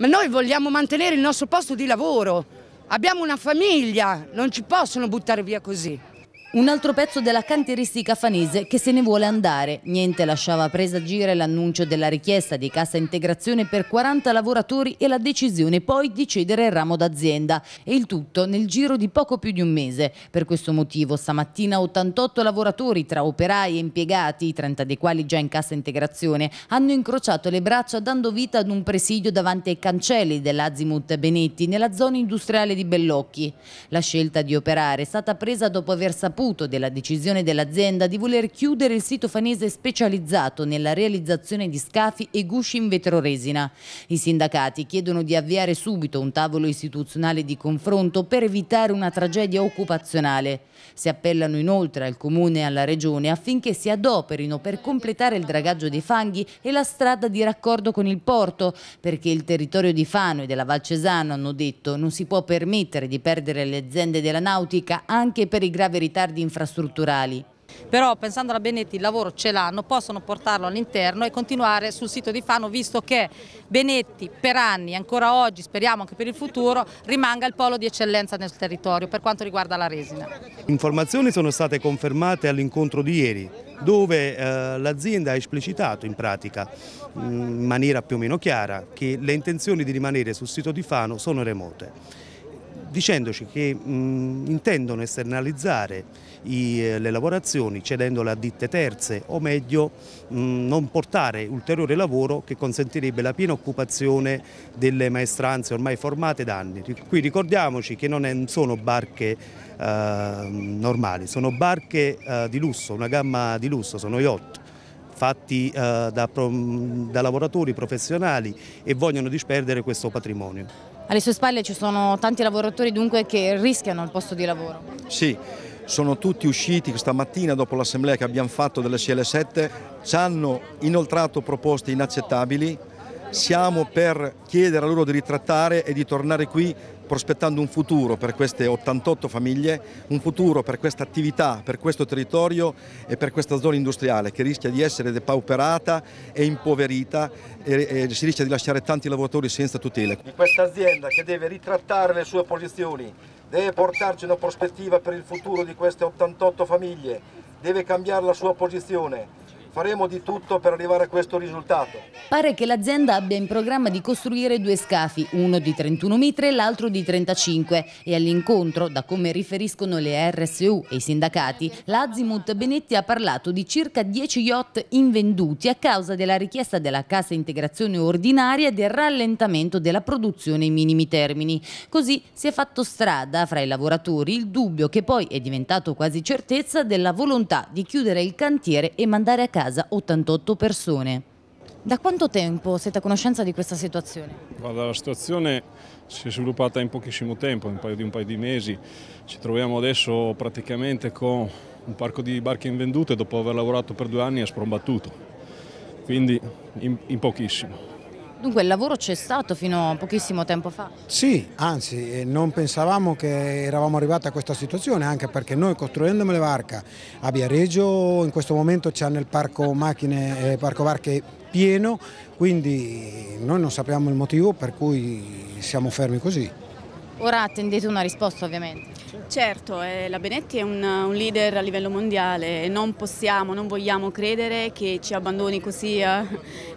Ma noi vogliamo mantenere il nostro posto di lavoro, abbiamo una famiglia, non ci possono buttare via così. Un altro pezzo della cantieristica fanese che se ne vuole andare. Niente lasciava presagire l'annuncio della richiesta di cassa integrazione per 40 lavoratori e la decisione poi di cedere il ramo d'azienda. E il tutto nel giro di poco più di un mese. Per questo motivo stamattina 88 lavoratori tra operai e impiegati, 30 dei quali già in cassa integrazione, hanno incrociato le braccia dando vita ad un presidio davanti ai cancelli dell'Azimut Benetti nella zona industriale di Bellocchi. La scelta di operare è stata presa dopo aver saputo saputo della decisione dell'azienda di voler chiudere il sito fanese specializzato nella realizzazione di scafi e gusci in vetroresina. I sindacati chiedono di avviare subito un tavolo istituzionale di confronto per evitare una tragedia occupazionale. Si appellano inoltre al Comune e alla Regione affinché si adoperino per completare il dragaggio dei fanghi e la strada di raccordo con il porto, perché il territorio di Fano e della Val Cesano, hanno detto, non si può permettere di perdere le aziende della nautica anche per i gravi ritardi miliardi infrastrutturali. Però pensando alla Benetti il lavoro ce l'hanno, possono portarlo all'interno e continuare sul sito di Fano visto che Benetti per anni, ancora oggi, speriamo anche per il futuro, rimanga il polo di eccellenza nel territorio per quanto riguarda la resina. Informazioni sono state confermate all'incontro di ieri dove eh, l'azienda ha esplicitato in pratica mm, in maniera più o meno chiara che le intenzioni di rimanere sul sito di Fano sono remote dicendoci che mh, intendono esternalizzare i, eh, le lavorazioni cedendole a ditte terze o meglio mh, non portare ulteriore lavoro che consentirebbe la piena occupazione delle maestranze ormai formate da anni. Qui ricordiamoci che non è, sono barche eh, normali, sono barche eh, di lusso, una gamma di lusso, sono yacht fatti eh, da, da lavoratori professionali e vogliono disperdere questo patrimonio. Alle sue spalle ci sono tanti lavoratori dunque che rischiano il posto di lavoro. Sì, sono tutti usciti stamattina dopo l'assemblea che abbiamo fatto delle CL7, ci hanno inoltrato proposte inaccettabili siamo per chiedere a loro di ritrattare e di tornare qui prospettando un futuro per queste 88 famiglie, un futuro per questa attività, per questo territorio e per questa zona industriale che rischia di essere depauperata e impoverita e, e si rischia di lasciare tanti lavoratori senza tutele. Di questa azienda che deve ritrattare le sue posizioni, deve portarci una prospettiva per il futuro di queste 88 famiglie, deve cambiare la sua posizione faremo di tutto per arrivare a questo risultato. Pare che l'azienda abbia in programma di costruire due scafi, uno di 31 metri e l'altro di 35 e all'incontro, da come riferiscono le RSU e i sindacati, l'Azimut Benetti ha parlato di circa 10 yacht invenduti a causa della richiesta della Cassa Integrazione Ordinaria e del rallentamento della produzione in minimi termini. Così si è fatto strada fra i lavoratori il dubbio che poi è diventato quasi certezza della volontà di chiudere il cantiere e mandare a casa casa 88 persone. Da quanto tempo siete a conoscenza di questa situazione? Guarda, la situazione si è sviluppata in pochissimo tempo, in un paio di, un paio di mesi. Ci troviamo adesso praticamente con un parco di barche invendute dopo aver lavorato per due anni è sprombattuto, quindi in, in pochissimo. Dunque il lavoro c'è stato fino a pochissimo tempo fa? Sì, anzi eh, non pensavamo che eravamo arrivati a questa situazione anche perché noi costruendo le a Viareggio in questo momento c'è nel parco macchine, eh, parco barche pieno quindi noi non sappiamo il motivo per cui siamo fermi così. Ora attendete una risposta ovviamente. Certo. certo, eh, la Benetti è un, un, leader a livello mondiale e non possiamo, non vogliamo credere che ci abbandoni così eh,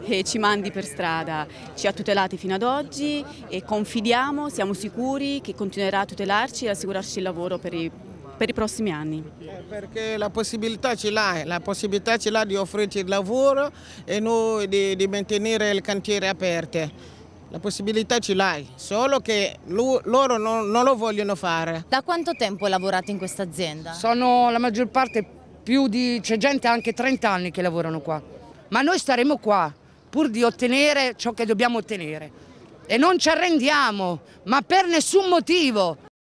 e ci mandi per strada. Ci ha tutelati fino ad oggi e confidiamo, siamo sicuri che continuerà a tutelarci e assicurarci il lavoro per i per i prossimi anni? Eh, perché la possibilità ce l'ha, la possibilità ce l'ha di offrirci il lavoro e noi di, di mantenere il cantiere aperto. La possibilità ce l'hai, solo che lui, loro non, non, lo vogliono fare. Da quanto tempo lavorate in questa azienda? Sono la maggior parte più di... c'è gente anche 30 anni che lavorano qua. Ma noi staremo qua pur di ottenere ciò che dobbiamo ottenere. E non ci arrendiamo, ma per nessun motivo.